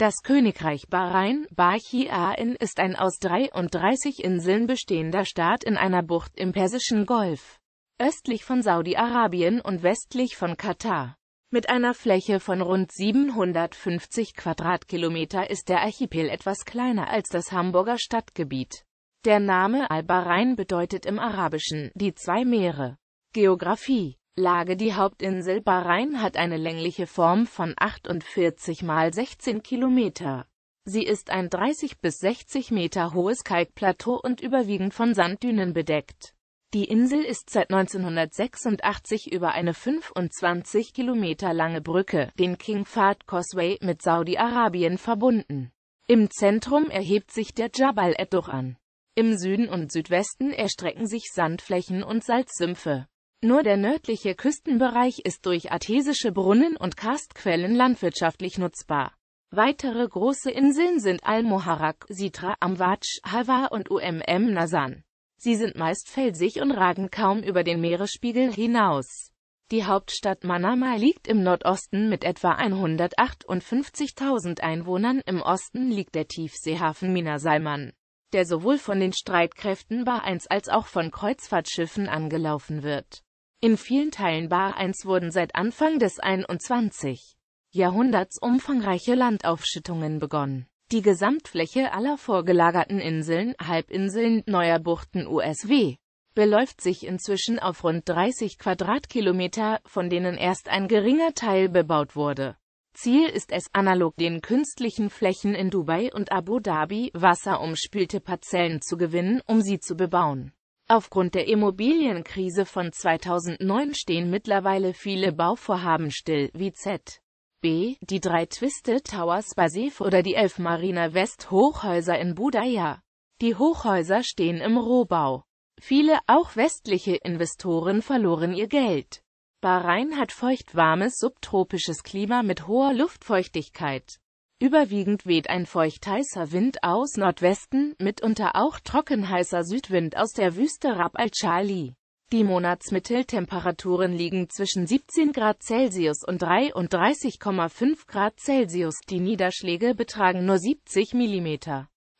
Das Königreich Bahrain, Bachiaen, ist ein aus 33 Inseln bestehender Staat in einer Bucht im Persischen Golf, östlich von Saudi-Arabien und westlich von Katar. Mit einer Fläche von rund 750 Quadratkilometer ist der Archipel etwas kleiner als das Hamburger Stadtgebiet. Der Name Al-Bahrain bedeutet im Arabischen die zwei Meere. Geographie Lage Die Hauptinsel Bahrain hat eine längliche Form von 48 mal 16 Kilometer. Sie ist ein 30 bis 60 Meter hohes Kalkplateau und überwiegend von Sanddünen bedeckt. Die Insel ist seit 1986 über eine 25 Kilometer lange Brücke, den King Fahd Causeway, mit Saudi-Arabien verbunden. Im Zentrum erhebt sich der Jabal ad Im Süden und Südwesten erstrecken sich Sandflächen und Salzsümpfe. Nur der nördliche Küstenbereich ist durch artesische Brunnen und Karstquellen landwirtschaftlich nutzbar. Weitere große Inseln sind Al-Moharak, Sitra, Amwatsch, Halwa und UMM Nasan. Sie sind meist felsig und ragen kaum über den Meeresspiegel hinaus. Die Hauptstadt Manama liegt im Nordosten mit etwa 158.000 Einwohnern, im Osten liegt der Tiefseehafen Minasalman, der sowohl von den Streitkräften Ba-1 als auch von Kreuzfahrtschiffen angelaufen wird. In vielen Teilen Bahrains wurden seit Anfang des 21. Jahrhunderts umfangreiche Landaufschüttungen begonnen. Die Gesamtfläche aller vorgelagerten Inseln, Halbinseln, neuer Buchten USW beläuft sich inzwischen auf rund 30 Quadratkilometer, von denen erst ein geringer Teil bebaut wurde. Ziel ist es, analog den künstlichen Flächen in Dubai und Abu Dhabi wasserumspülte Parzellen zu gewinnen, um sie zu bebauen. Aufgrund der Immobilienkrise von 2009 stehen mittlerweile viele Bauvorhaben still, wie Z. B. die drei Twisted Towers bei Seef oder die elf Marina West Hochhäuser in Budaya. Die Hochhäuser stehen im Rohbau. Viele, auch westliche Investoren verloren ihr Geld. Bahrain hat feuchtwarmes subtropisches Klima mit hoher Luftfeuchtigkeit. Überwiegend weht ein feuchtheißer Wind aus Nordwesten, mitunter auch trockenheißer Südwind aus der Wüste Rab al-Chali. Die Monatsmitteltemperaturen liegen zwischen 17 Grad Celsius und 33,5 Grad Celsius, die Niederschläge betragen nur 70 mm.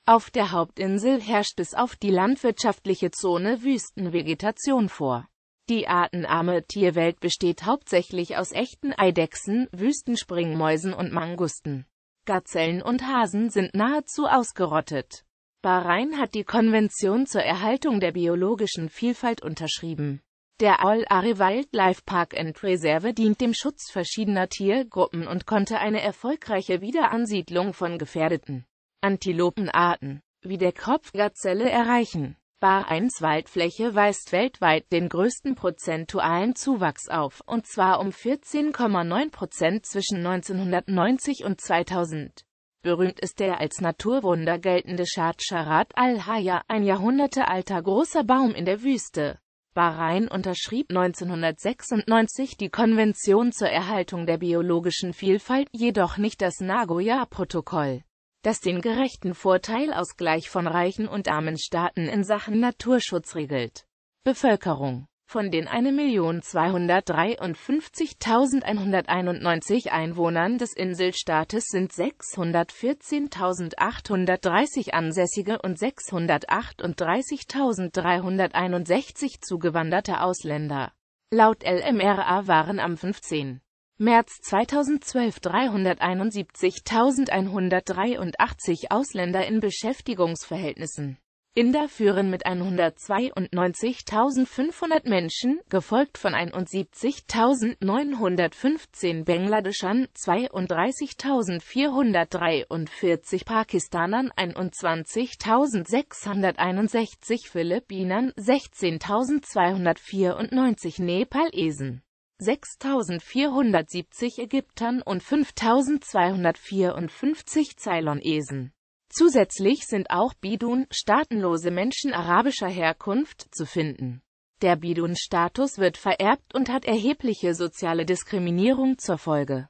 Auf der Hauptinsel herrscht bis auf die landwirtschaftliche Zone Wüstenvegetation vor. Die artenarme Tierwelt besteht hauptsächlich aus echten Eidechsen, Wüstenspringmäusen und Mangusten. Gazellen und Hasen sind nahezu ausgerottet. Bahrain hat die Konvention zur Erhaltung der biologischen Vielfalt unterschrieben. Der Al-Ari Wildlife Park and Reserve dient dem Schutz verschiedener Tiergruppen und konnte eine erfolgreiche Wiederansiedlung von gefährdeten Antilopenarten wie der Kropfgazelle erreichen Bareins Waldfläche weist weltweit den größten prozentualen Zuwachs auf, und zwar um 14,9 Prozent zwischen 1990 und 2000. Berühmt ist der als Naturwunder geltende Shadscharat al-Haya, ein jahrhundertealter großer Baum in der Wüste. Bahrain unterschrieb 1996 die Konvention zur Erhaltung der biologischen Vielfalt, jedoch nicht das Nagoya-Protokoll das den gerechten Vorteilausgleich von reichen und armen Staaten in Sachen Naturschutz regelt. Bevölkerung von den 1.253.191 Einwohnern des Inselstaates sind 614.830 Ansässige und 638.361 zugewanderte Ausländer. Laut LMRA waren am 15. März 2012 371.183 Ausländer in Beschäftigungsverhältnissen. Inder führen mit 192.500 Menschen, gefolgt von 71.915 Bangladeschern, 32.443 Pakistanern, 21.661 Philippinern, 16.294 Nepalesen. 6.470 Ägyptern und 5.254 Ceylonesen. Zusätzlich sind auch Bidun, staatenlose Menschen arabischer Herkunft, zu finden. Der Bidun-Status wird vererbt und hat erhebliche soziale Diskriminierung zur Folge.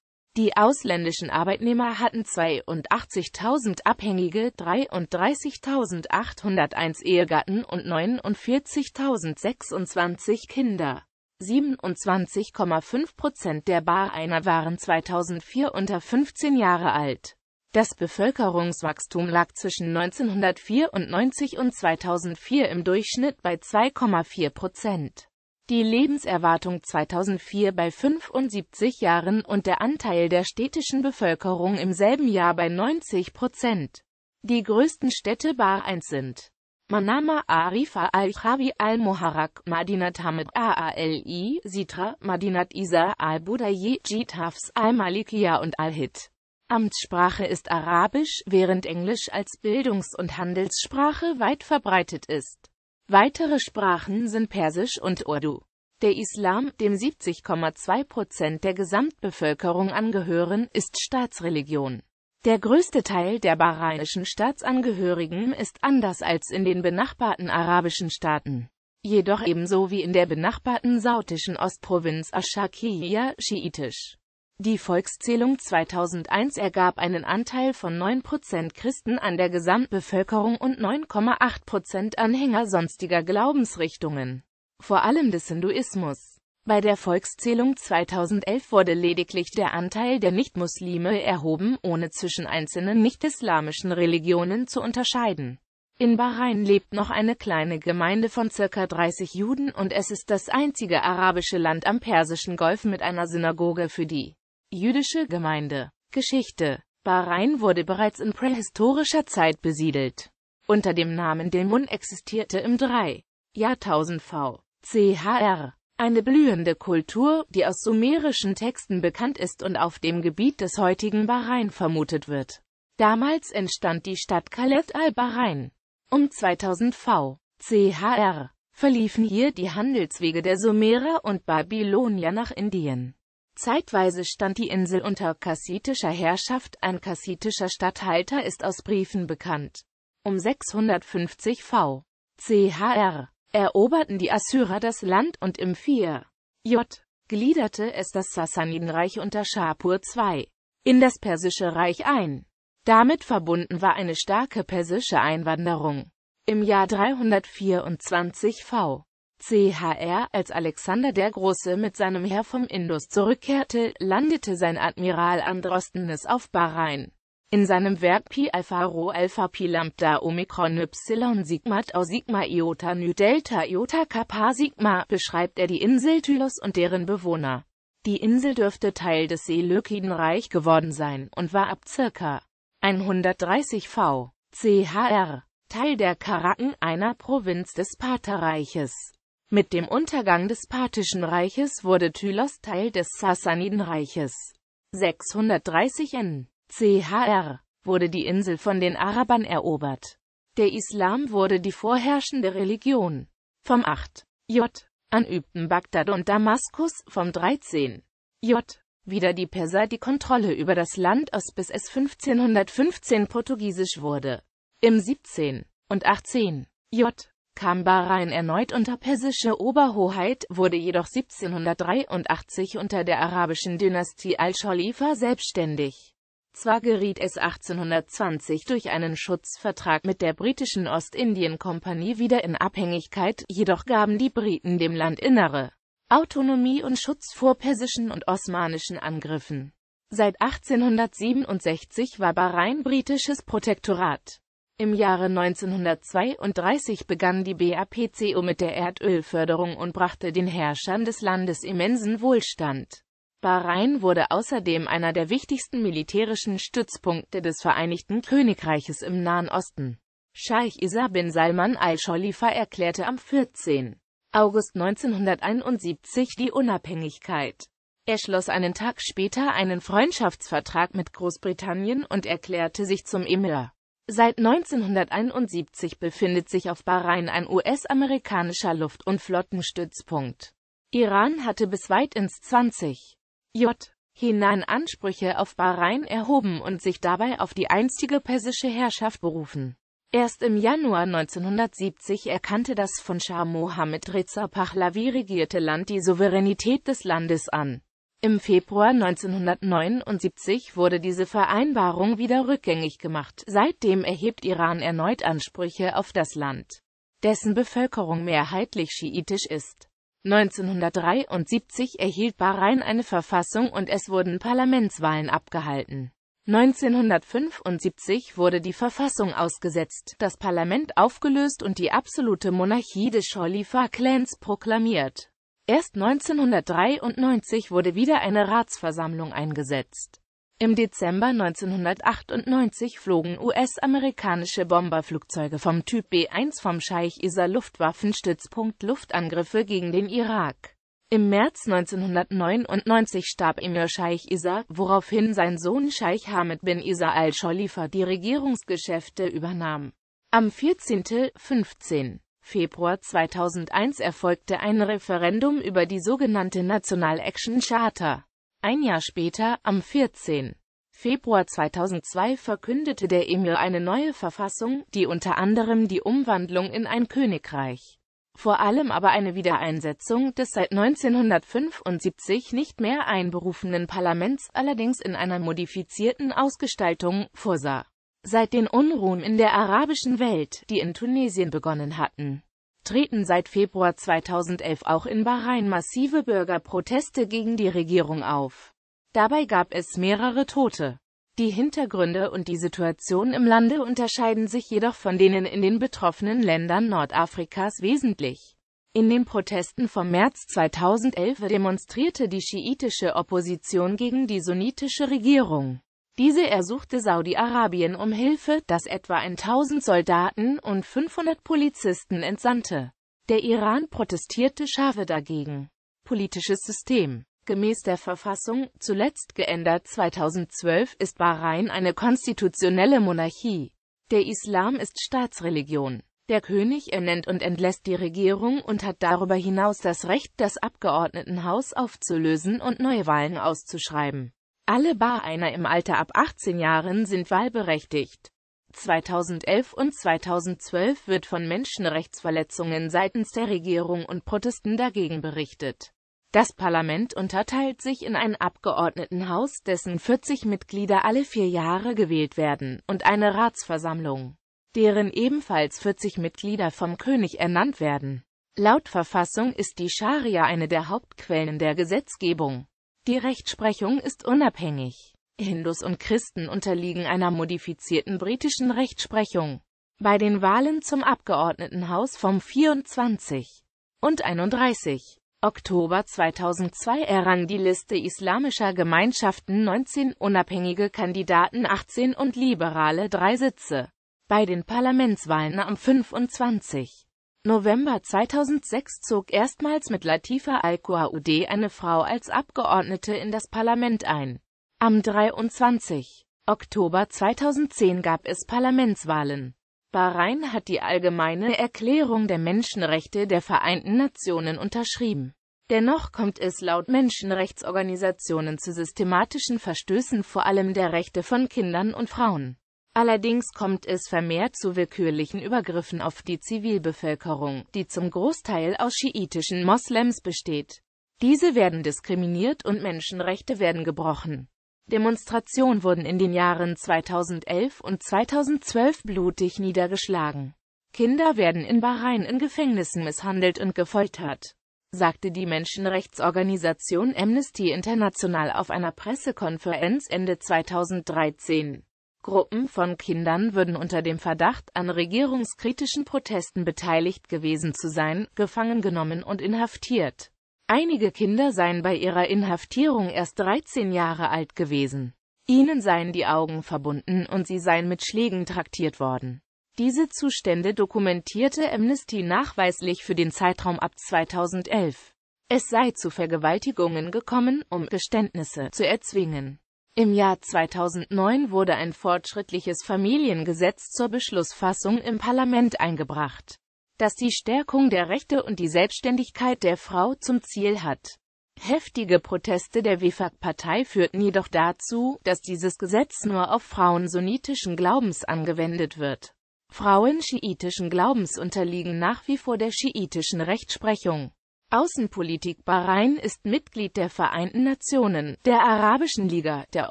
Die ausländischen Arbeitnehmer hatten 82.000 Abhängige, 33.801 Ehegatten und 49.026 Kinder. 27,5 Prozent der Bareiner waren 2004 unter 15 Jahre alt. Das Bevölkerungswachstum lag zwischen 1994 und 2004 im Durchschnitt bei 2,4 Prozent die Lebenserwartung 2004 bei 75 Jahren und der Anteil der städtischen Bevölkerung im selben Jahr bei 90 Prozent. Die größten Städte 1 sind Manama, Arifa, Al-Khawi, Al-Muharak, Madinat Hamid, Aali, Sitra, Madinat Isa, Al-Budayy, Jitafs Al-Malikiya und Al-Hit. Amtssprache ist Arabisch, während Englisch als Bildungs- und Handelssprache weit verbreitet ist. Weitere Sprachen sind Persisch und Urdu. Der Islam, dem 70,2 Prozent der Gesamtbevölkerung angehören, ist Staatsreligion. Der größte Teil der bahrainischen Staatsangehörigen ist anders als in den benachbarten arabischen Staaten. Jedoch ebenso wie in der benachbarten sautischen Ostprovinz Aschakiya schiitisch. Die Volkszählung 2001 ergab einen Anteil von 9% Christen an der Gesamtbevölkerung und 9,8% Anhänger sonstiger Glaubensrichtungen, vor allem des Hinduismus. Bei der Volkszählung 2011 wurde lediglich der Anteil der Nichtmuslime erhoben, ohne zwischen einzelnen nicht-islamischen Religionen zu unterscheiden. In Bahrain lebt noch eine kleine Gemeinde von circa 30 Juden und es ist das einzige arabische Land am Persischen Golf mit einer Synagoge für die Jüdische Gemeinde Geschichte Bahrain wurde bereits in prähistorischer Zeit besiedelt. Unter dem Namen Dilmun existierte im 3. Jahrtausend v. chr. eine blühende Kultur, die aus sumerischen Texten bekannt ist und auf dem Gebiet des heutigen Bahrain vermutet wird. Damals entstand die Stadt Khaled al-Bahrain. Um 2000 v. chr. verliefen hier die Handelswege der Sumerer und Babylonier nach Indien. Zeitweise stand die Insel unter kassitischer Herrschaft, ein kassitischer Statthalter ist aus Briefen bekannt. Um 650 v. chr. eroberten die Assyrer das Land und im 4. J. gliederte es das Sassanidenreich unter Schapur II. in das Persische Reich ein. Damit verbunden war eine starke persische Einwanderung. Im Jahr 324 v. CHR, als Alexander der Große mit seinem Heer vom Indus zurückkehrte, landete sein Admiral Androstenes auf Bahrain. In seinem Werk Pi Alpha Rho Alpha Pi Lambda Omikron Y Sigma Tau Sigma Iota Nu Delta Iota Kappa Sigma beschreibt er die Insel Tylos und deren Bewohner. Die Insel dürfte Teil des seleukiden geworden sein und war ab ca. 130 v. chr. Teil der Karaken, einer Provinz des Paterreiches. Mit dem Untergang des parthischen Reiches wurde Tylos Teil des Sassanidenreiches. 630 n. Chr. wurde die Insel von den Arabern erobert. Der Islam wurde die vorherrschende Religion. Vom 8. J. an übten Bagdad und Damaskus, vom 13. J. wieder die Perser die Kontrolle über das Land aus bis es 1515 portugiesisch wurde. Im 17. und 18. J kam Bahrain erneut unter persische Oberhoheit, wurde jedoch 1783 unter der arabischen Dynastie al-Scholifa selbstständig. Zwar geriet es 1820 durch einen Schutzvertrag mit der britischen Ostindien-Kompanie wieder in Abhängigkeit, jedoch gaben die Briten dem Land innere Autonomie und Schutz vor persischen und osmanischen Angriffen. Seit 1867 war Bahrain britisches Protektorat. Im Jahre 1932 begann die BAPCO mit der Erdölförderung und brachte den Herrschern des Landes immensen Wohlstand. Bahrain wurde außerdem einer der wichtigsten militärischen Stützpunkte des Vereinigten Königreiches im Nahen Osten. Scheich Isa bin Salman al sholifa erklärte am 14. August 1971 die Unabhängigkeit. Er schloss einen Tag später einen Freundschaftsvertrag mit Großbritannien und erklärte sich zum Emir. Seit 1971 befindet sich auf Bahrain ein US-amerikanischer Luft- und Flottenstützpunkt. Iran hatte bis weit ins 20. J. hinein Ansprüche auf Bahrain erhoben und sich dabei auf die einstige persische Herrschaft berufen. Erst im Januar 1970 erkannte das von Schah Mohammad Reza Pahlavi regierte Land die Souveränität des Landes an. Im Februar 1979 wurde diese Vereinbarung wieder rückgängig gemacht. Seitdem erhebt Iran erneut Ansprüche auf das Land, dessen Bevölkerung mehrheitlich schiitisch ist. 1973 erhielt Bahrain eine Verfassung und es wurden Parlamentswahlen abgehalten. 1975 wurde die Verfassung ausgesetzt, das Parlament aufgelöst und die absolute Monarchie des Scholifa-Clans proklamiert Erst 1993 wurde wieder eine Ratsversammlung eingesetzt. Im Dezember 1998 flogen US-amerikanische Bomberflugzeuge vom Typ B-1 vom Scheich Isar Luftwaffenstützpunkt Luftangriffe gegen den Irak. Im März 1999 starb Emir Scheich Isar, woraufhin sein Sohn Scheich Hamid bin Isar al-Scholifa die Regierungsgeschäfte übernahm. Am 14.15. Februar 2001 erfolgte ein Referendum über die sogenannte National Action Charter. Ein Jahr später, am 14. Februar 2002 verkündete der Emir eine neue Verfassung, die unter anderem die Umwandlung in ein Königreich, vor allem aber eine Wiedereinsetzung des seit 1975 nicht mehr einberufenen Parlaments allerdings in einer modifizierten Ausgestaltung, vorsah Seit den Unruhen in der arabischen Welt, die in Tunesien begonnen hatten, treten seit Februar 2011 auch in Bahrain massive Bürgerproteste gegen die Regierung auf. Dabei gab es mehrere Tote. Die Hintergründe und die Situation im Lande unterscheiden sich jedoch von denen in den betroffenen Ländern Nordafrikas wesentlich. In den Protesten vom März 2011 demonstrierte die schiitische Opposition gegen die sunnitische Regierung. Diese ersuchte Saudi-Arabien um Hilfe, das etwa 1000 Soldaten und 500 Polizisten entsandte. Der Iran protestierte scharfe dagegen. Politisches System Gemäß der Verfassung, zuletzt geändert 2012, ist Bahrain eine konstitutionelle Monarchie. Der Islam ist Staatsreligion. Der König ernennt und entlässt die Regierung und hat darüber hinaus das Recht, das Abgeordnetenhaus aufzulösen und Neuwahlen auszuschreiben. Alle Bar-Einer im Alter ab 18 Jahren sind wahlberechtigt. 2011 und 2012 wird von Menschenrechtsverletzungen seitens der Regierung und Protesten dagegen berichtet. Das Parlament unterteilt sich in ein Abgeordnetenhaus, dessen 40 Mitglieder alle vier Jahre gewählt werden, und eine Ratsversammlung, deren ebenfalls 40 Mitglieder vom König ernannt werden. Laut Verfassung ist die Scharia eine der Hauptquellen der Gesetzgebung. Die Rechtsprechung ist unabhängig. Hindus und Christen unterliegen einer modifizierten britischen Rechtsprechung. Bei den Wahlen zum Abgeordnetenhaus vom 24 und 31 Oktober 2002 errang die Liste islamischer Gemeinschaften 19 unabhängige Kandidaten 18 und Liberale drei Sitze. Bei den Parlamentswahlen am 25. November 2006 zog erstmals mit Latifa al qaud eine Frau als Abgeordnete in das Parlament ein. Am 23. Oktober 2010 gab es Parlamentswahlen. Bahrain hat die Allgemeine Erklärung der Menschenrechte der Vereinten Nationen unterschrieben. Dennoch kommt es laut Menschenrechtsorganisationen zu systematischen Verstößen vor allem der Rechte von Kindern und Frauen. Allerdings kommt es vermehrt zu willkürlichen Übergriffen auf die Zivilbevölkerung, die zum Großteil aus schiitischen Moslems besteht. Diese werden diskriminiert und Menschenrechte werden gebrochen. Demonstrationen wurden in den Jahren 2011 und 2012 blutig niedergeschlagen. Kinder werden in Bahrain in Gefängnissen misshandelt und gefoltert, sagte die Menschenrechtsorganisation Amnesty International auf einer Pressekonferenz Ende 2013. Gruppen von Kindern würden unter dem Verdacht, an regierungskritischen Protesten beteiligt gewesen zu sein, gefangen genommen und inhaftiert. Einige Kinder seien bei ihrer Inhaftierung erst 13 Jahre alt gewesen. Ihnen seien die Augen verbunden und sie seien mit Schlägen traktiert worden. Diese Zustände dokumentierte Amnesty nachweislich für den Zeitraum ab 2011. Es sei zu Vergewaltigungen gekommen, um Geständnisse zu erzwingen. Im Jahr 2009 wurde ein fortschrittliches Familiengesetz zur Beschlussfassung im Parlament eingebracht, das die Stärkung der Rechte und die Selbstständigkeit der Frau zum Ziel hat. Heftige Proteste der wfag partei führten jedoch dazu, dass dieses Gesetz nur auf Frauen sunnitischen Glaubens angewendet wird. Frauen schiitischen Glaubens unterliegen nach wie vor der schiitischen Rechtsprechung. Außenpolitik Bahrain ist Mitglied der Vereinten Nationen, der Arabischen Liga, der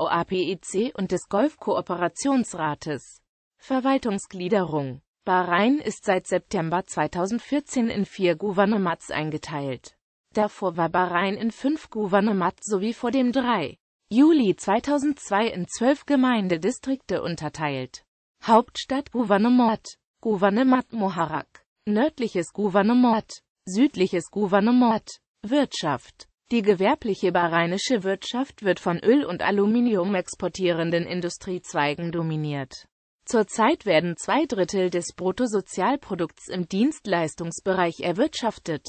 OAPEC und des Golfkooperationsrates. Verwaltungsgliederung Bahrain ist seit September 2014 in vier Gouvernements eingeteilt. Davor war Bahrain in fünf Gouvernements sowie vor dem 3. Juli 2002 in zwölf Gemeindedistrikte unterteilt. Hauptstadt Gouvernement Gouvernement Moharak Nördliches Gouvernement südliches Gouvernement. Wirtschaft Die gewerbliche bahrainische Wirtschaft wird von Öl- und Aluminium exportierenden Industriezweigen dominiert. Zurzeit werden zwei Drittel des Bruttosozialprodukts im Dienstleistungsbereich erwirtschaftet.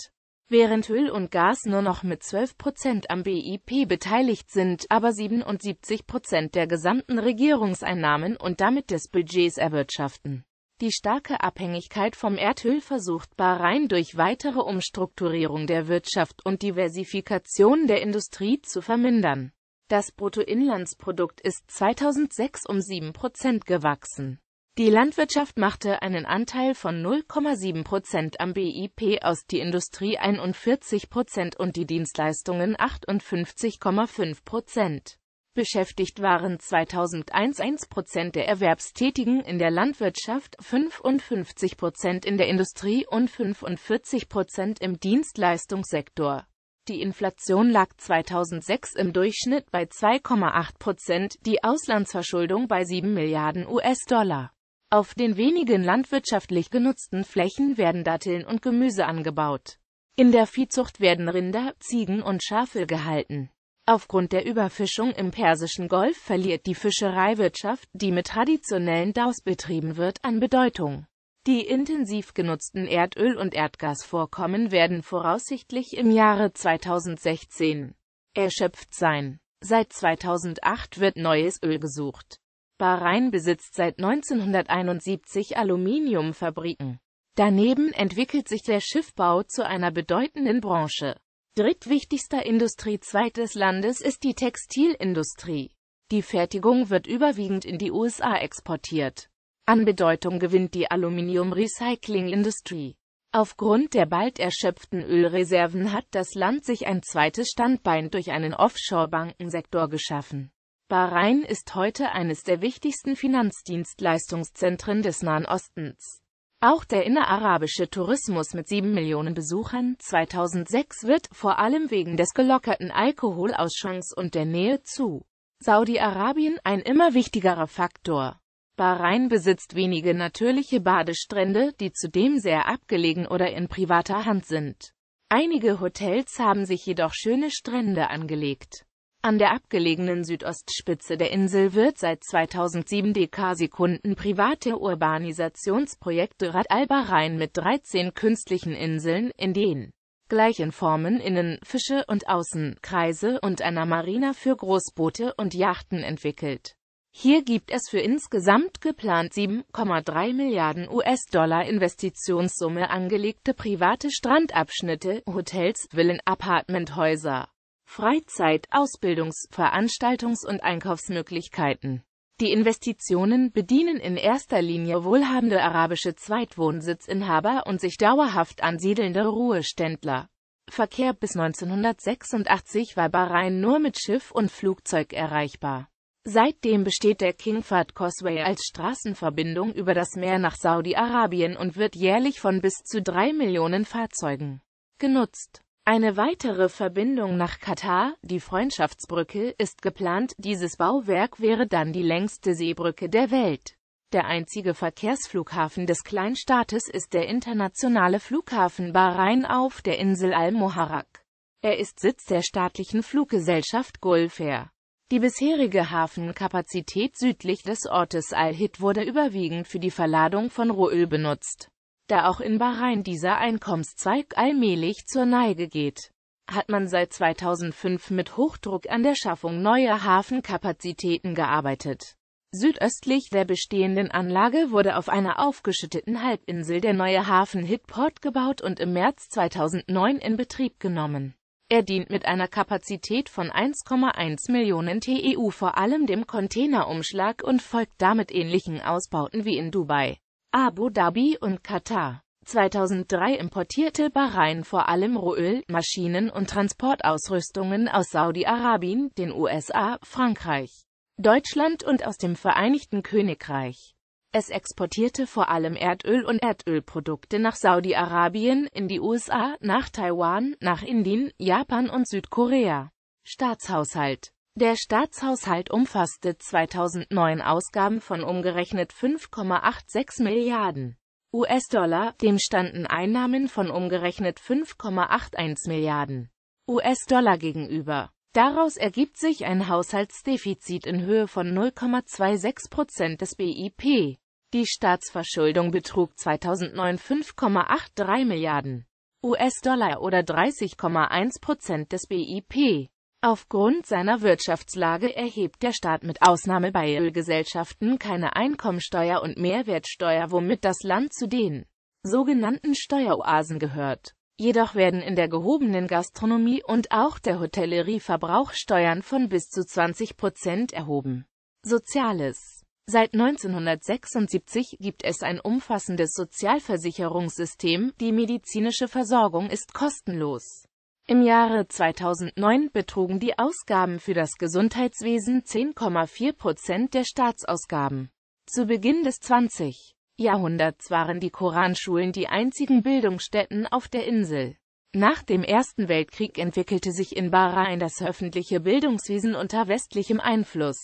Während Öl und Gas nur noch mit 12 Prozent am BIP beteiligt sind, aber 77 Prozent der gesamten Regierungseinnahmen und damit des Budgets erwirtschaften. Die starke Abhängigkeit vom Erdöl versucht Bahrain durch weitere Umstrukturierung der Wirtschaft und Diversifikation der Industrie zu vermindern. Das Bruttoinlandsprodukt ist 2006 um 7% gewachsen. Die Landwirtschaft machte einen Anteil von 0,7% am BIP aus, die Industrie 41% und die Dienstleistungen 58,5%. Beschäftigt waren 2001 1% der Erwerbstätigen in der Landwirtschaft, 55% in der Industrie und 45% im Dienstleistungssektor. Die Inflation lag 2006 im Durchschnitt bei 2,8%, die Auslandsverschuldung bei 7 Milliarden US-Dollar. Auf den wenigen landwirtschaftlich genutzten Flächen werden Datteln und Gemüse angebaut. In der Viehzucht werden Rinder, Ziegen und Schafe gehalten. Aufgrund der Überfischung im Persischen Golf verliert die Fischereiwirtschaft, die mit traditionellen Daus betrieben wird, an Bedeutung. Die intensiv genutzten Erdöl- und Erdgasvorkommen werden voraussichtlich im Jahre 2016 erschöpft sein. Seit 2008 wird neues Öl gesucht. Bahrain besitzt seit 1971 Aluminiumfabriken. Daneben entwickelt sich der Schiffbau zu einer bedeutenden Branche. Drittwichtigster Industriezweig des Landes ist die Textilindustrie. Die Fertigung wird überwiegend in die USA exportiert. An Bedeutung gewinnt die Aluminium-Recycling-Industrie. Aufgrund der bald erschöpften Ölreserven hat das Land sich ein zweites Standbein durch einen Offshore-Bankensektor geschaffen. Bahrain ist heute eines der wichtigsten Finanzdienstleistungszentren des Nahen Ostens. Auch der innerarabische Tourismus mit 7 Millionen Besuchern 2006 wird, vor allem wegen des gelockerten Alkoholausschanks und der Nähe zu Saudi-Arabien, ein immer wichtigerer Faktor. Bahrain besitzt wenige natürliche Badestrände, die zudem sehr abgelegen oder in privater Hand sind. Einige Hotels haben sich jedoch schöne Strände angelegt. An der abgelegenen Südostspitze der Insel wird seit 2007 Dekasekunden private Urbanisationsprojekte Rad Alba Rhein mit 13 künstlichen Inseln, in den gleichen Formen innen, Fische und außen, Kreise und einer Marina für Großboote und Yachten entwickelt. Hier gibt es für insgesamt geplant 7,3 Milliarden US-Dollar Investitionssumme angelegte private Strandabschnitte, Hotels, Villen, Apartmenthäuser. Freizeit-, Ausbildungs-, Veranstaltungs- und Einkaufsmöglichkeiten. Die Investitionen bedienen in erster Linie wohlhabende arabische Zweitwohnsitzinhaber und sich dauerhaft ansiedelnde Ruheständler. Verkehr bis 1986 war Bahrain nur mit Schiff und Flugzeug erreichbar. Seitdem besteht der King Fahd Causeway als Straßenverbindung über das Meer nach Saudi-Arabien und wird jährlich von bis zu drei Millionen Fahrzeugen genutzt. Eine weitere Verbindung nach Katar, die Freundschaftsbrücke, ist geplant, dieses Bauwerk wäre dann die längste Seebrücke der Welt. Der einzige Verkehrsflughafen des Kleinstaates ist der internationale Flughafen Bahrain auf der Insel Al-Moharak. Er ist Sitz der staatlichen Fluggesellschaft Gulfair. Die bisherige Hafenkapazität südlich des Ortes al hit wurde überwiegend für die Verladung von Rohöl benutzt. Da auch in Bahrain dieser Einkommenszweig allmählich zur Neige geht, hat man seit 2005 mit Hochdruck an der Schaffung neuer Hafenkapazitäten gearbeitet. Südöstlich der bestehenden Anlage wurde auf einer aufgeschütteten Halbinsel der neue Hafen Hitport gebaut und im März 2009 in Betrieb genommen. Er dient mit einer Kapazität von 1,1 Millionen TEU vor allem dem Containerumschlag und folgt damit ähnlichen Ausbauten wie in Dubai. Abu Dhabi und Katar. 2003 importierte Bahrain vor allem Rohöl, Maschinen und Transportausrüstungen aus Saudi-Arabien, den USA, Frankreich, Deutschland und aus dem Vereinigten Königreich. Es exportierte vor allem Erdöl und Erdölprodukte nach Saudi-Arabien, in die USA, nach Taiwan, nach Indien, Japan und Südkorea. Staatshaushalt der Staatshaushalt umfasste 2009 Ausgaben von umgerechnet 5,86 Milliarden US-Dollar, dem standen Einnahmen von umgerechnet 5,81 Milliarden US-Dollar gegenüber. Daraus ergibt sich ein Haushaltsdefizit in Höhe von 0,26 Prozent des BIP. Die Staatsverschuldung betrug 2009 5,83 Milliarden US-Dollar oder 30,1 Prozent des BIP. Aufgrund seiner Wirtschaftslage erhebt der Staat mit Ausnahme bei Ölgesellschaften keine Einkommensteuer und Mehrwertsteuer, womit das Land zu den sogenannten Steueroasen gehört. Jedoch werden in der gehobenen Gastronomie und auch der Hotellerie Verbrauchsteuern von bis zu 20 Prozent erhoben. Soziales Seit 1976 gibt es ein umfassendes Sozialversicherungssystem, die medizinische Versorgung ist kostenlos. Im Jahre 2009 betrugen die Ausgaben für das Gesundheitswesen 10,4 Prozent der Staatsausgaben. Zu Beginn des 20. Jahrhunderts waren die Koranschulen die einzigen Bildungsstätten auf der Insel. Nach dem Ersten Weltkrieg entwickelte sich in Bahrain das öffentliche Bildungswesen unter westlichem Einfluss.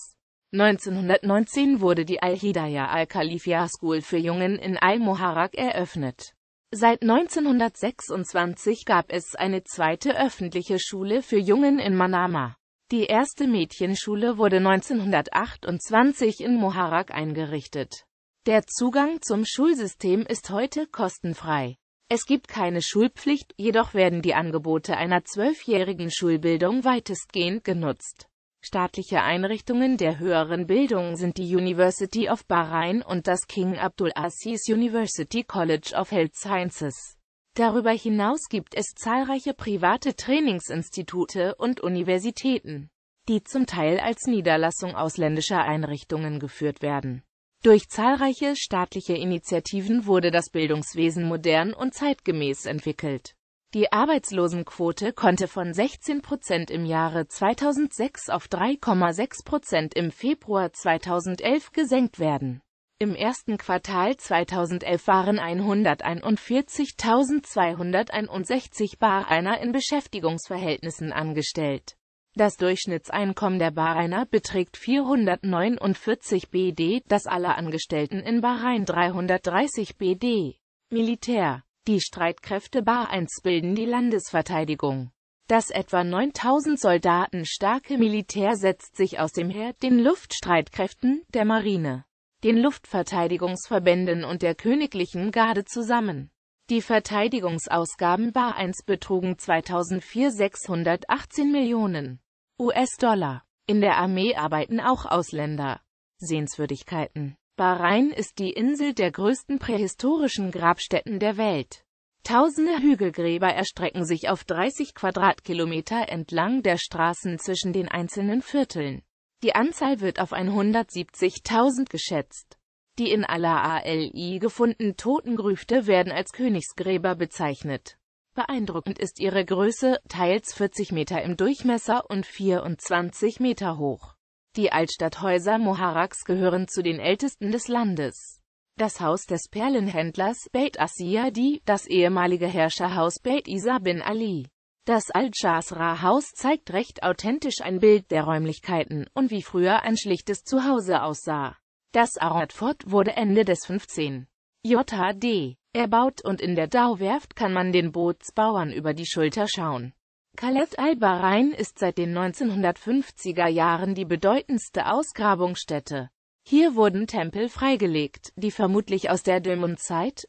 1919 wurde die Al-Hidayah Al-Khalifia School für Jungen in Al-Muharraq eröffnet. Seit 1926 gab es eine zweite öffentliche Schule für Jungen in Manama. Die erste Mädchenschule wurde 1928 in Moharak eingerichtet. Der Zugang zum Schulsystem ist heute kostenfrei. Es gibt keine Schulpflicht, jedoch werden die Angebote einer zwölfjährigen Schulbildung weitestgehend genutzt Staatliche Einrichtungen der höheren Bildung sind die University of Bahrain und das King Abdul Aziz University College of Health Sciences. Darüber hinaus gibt es zahlreiche private Trainingsinstitute und Universitäten, die zum Teil als Niederlassung ausländischer Einrichtungen geführt werden. Durch zahlreiche staatliche Initiativen wurde das Bildungswesen modern und zeitgemäß entwickelt. Die Arbeitslosenquote konnte von 16 Prozent im Jahre 2006 auf 3,6 Prozent im Februar 2011 gesenkt werden. Im ersten Quartal 2011 waren 141.261 Bahrainer in Beschäftigungsverhältnissen angestellt. Das Durchschnittseinkommen der Bahrainer beträgt 449 BD, das aller Angestellten in Bahrain 330 BD. Militär die Streitkräfte Bar 1 bilden die Landesverteidigung. Das etwa 9000 Soldaten starke Militär setzt sich aus dem Heer, den Luftstreitkräften, der Marine, den Luftverteidigungsverbänden und der Königlichen Garde zusammen. Die Verteidigungsausgaben Bar 1 betrugen 2004 618 Millionen US-Dollar. In der Armee arbeiten auch Ausländer. Sehenswürdigkeiten Bahrain ist die Insel der größten prähistorischen Grabstätten der Welt. Tausende Hügelgräber erstrecken sich auf 30 Quadratkilometer entlang der Straßen zwischen den einzelnen Vierteln. Die Anzahl wird auf 170.000 geschätzt. Die in aller ali gefundenen Totengrüfte werden als Königsgräber bezeichnet. Beeindruckend ist ihre Größe, teils 40 Meter im Durchmesser und 24 Meter hoch. Die Altstadthäuser Moharaks gehören zu den ältesten des Landes. Das Haus des Perlenhändlers Beit Asiyadi, das ehemalige Herrscherhaus Beit Isa bin Ali. Das Al-Jasra-Haus zeigt recht authentisch ein Bild der Räumlichkeiten und wie früher ein schlichtes Zuhause aussah. Das Arad Fort wurde Ende des 15. JHD erbaut und in der Dauwerft kann man den Bootsbauern über die Schulter schauen. Khaled al-Bahrain ist seit den 1950er Jahren die bedeutendste Ausgrabungsstätte. Hier wurden Tempel freigelegt, die vermutlich aus der dömon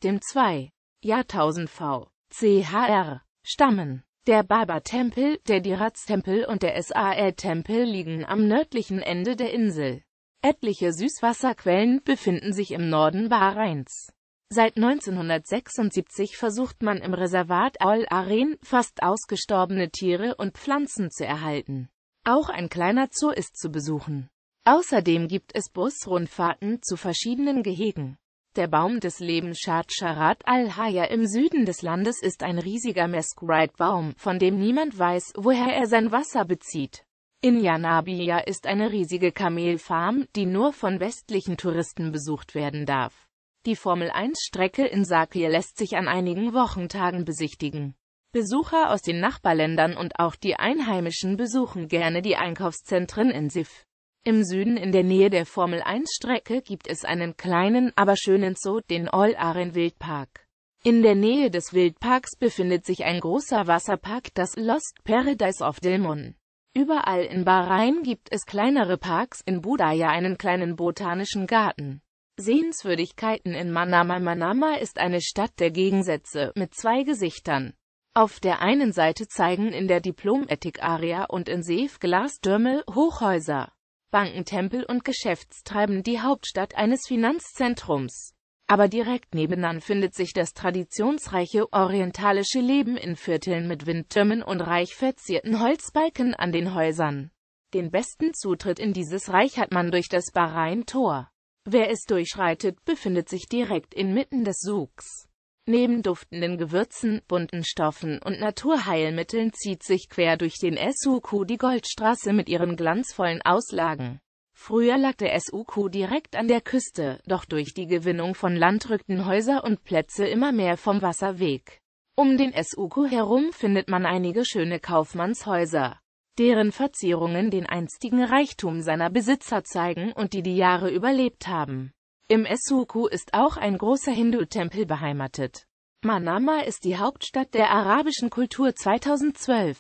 dem 2. Jahrtausend v. chr. stammen. Der Baba-Tempel, der Diraz-Tempel und der Sae-Tempel liegen am nördlichen Ende der Insel. Etliche Süßwasserquellen befinden sich im Norden Bahrains. Seit 1976 versucht man im Reservat Al Aren, fast ausgestorbene Tiere und Pflanzen zu erhalten. Auch ein kleiner Zoo ist zu besuchen. Außerdem gibt es Busrundfahrten zu verschiedenen Gehegen. Der Baum des Lebens Shad Sharat al-Haya im Süden des Landes ist ein riesiger Mesquite-Baum, von dem niemand weiß, woher er sein Wasser bezieht. In Janabia ist eine riesige Kamelfarm, die nur von westlichen Touristen besucht werden darf. Die Formel-1-Strecke in Sakir lässt sich an einigen Wochentagen besichtigen. Besucher aus den Nachbarländern und auch die Einheimischen besuchen gerne die Einkaufszentren in Sif. Im Süden in der Nähe der Formel-1-Strecke gibt es einen kleinen, aber schönen Zoo, den All-Aren-Wildpark. In der Nähe des Wildparks befindet sich ein großer Wasserpark, das Lost Paradise of Dilmun. Überall in Bahrain gibt es kleinere Parks, in Budaya einen kleinen botanischen Garten. Sehenswürdigkeiten in Manama Manama ist eine Stadt der Gegensätze, mit zwei Gesichtern. Auf der einen Seite zeigen in der diplom ethik area und in Seef Glastürme, Hochhäuser, Bankentempel und Geschäftstreiben die Hauptstadt eines Finanzzentrums. Aber direkt nebenan findet sich das traditionsreiche orientalische Leben in Vierteln mit Windtürmen und reich verzierten Holzbalken an den Häusern. Den besten Zutritt in dieses Reich hat man durch das Bahrain-Tor. Wer es durchschreitet, befindet sich direkt inmitten des Sugs. Neben duftenden Gewürzen, bunten Stoffen und Naturheilmitteln zieht sich quer durch den SUQ die Goldstraße mit ihren glanzvollen Auslagen. Früher lag der SUQ direkt an der Küste, doch durch die Gewinnung von Land rückten Häuser und Plätze immer mehr vom Wasser weg. Um den SUQ herum findet man einige schöne Kaufmannshäuser deren Verzierungen den einstigen Reichtum seiner Besitzer zeigen und die die Jahre überlebt haben. Im Essuku ist auch ein großer Hindu-Tempel beheimatet. Manama ist die Hauptstadt der arabischen Kultur 2012.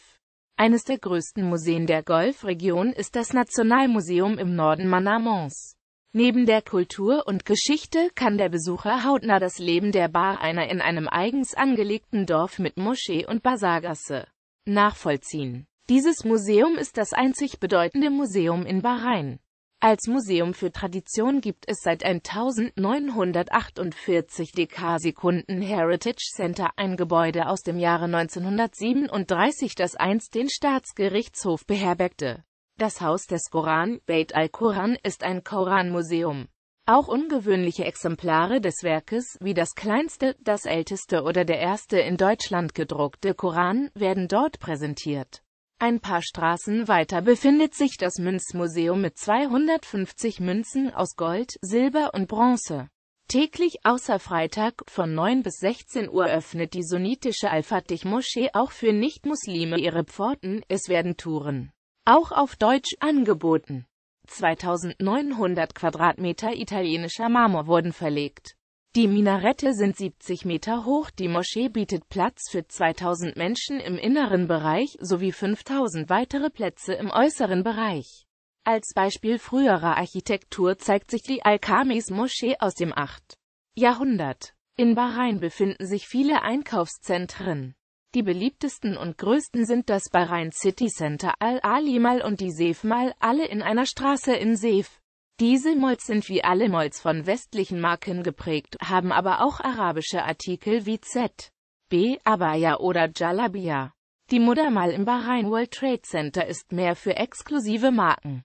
Eines der größten Museen der Golfregion ist das Nationalmuseum im Norden Manamons. Neben der Kultur und Geschichte kann der Besucher hautnah das Leben der Bar einer in einem eigens angelegten Dorf mit Moschee und Basargasse nachvollziehen. Dieses Museum ist das einzig bedeutende Museum in Bahrain. Als Museum für Tradition gibt es seit 1948 Dekarsekunden Heritage Center, ein Gebäude aus dem Jahre 1937, das einst den Staatsgerichtshof beherbergte. Das Haus des Koran, Beit al-Koran, ist ein Koranmuseum. Auch ungewöhnliche Exemplare des Werkes, wie das kleinste, das älteste oder der erste in Deutschland gedruckte Koran, werden dort präsentiert. Ein paar Straßen weiter befindet sich das Münzmuseum mit 250 Münzen aus Gold, Silber und Bronze. Täglich außer Freitag von 9 bis 16 Uhr öffnet die sunnitische Al-Fatih-Moschee auch für Nichtmuslime ihre Pforten, es werden Touren, auch auf Deutsch, angeboten. 2900 Quadratmeter italienischer Marmor wurden verlegt. Die Minarette sind 70 Meter hoch, die Moschee bietet Platz für 2000 Menschen im inneren Bereich sowie 5000 weitere Plätze im äußeren Bereich. Als Beispiel früherer Architektur zeigt sich die Al-Khamis-Moschee aus dem 8. Jahrhundert. In Bahrain befinden sich viele Einkaufszentren. Die beliebtesten und größten sind das Bahrain City Center Al-Ali mal und die Seif mal alle in einer Straße in Seif. Diese Molds sind wie alle Molds von westlichen Marken geprägt, haben aber auch arabische Artikel wie Z, B, Abaya oder Jalabia. Die Muttermal im Bahrain World Trade Center ist mehr für exklusive Marken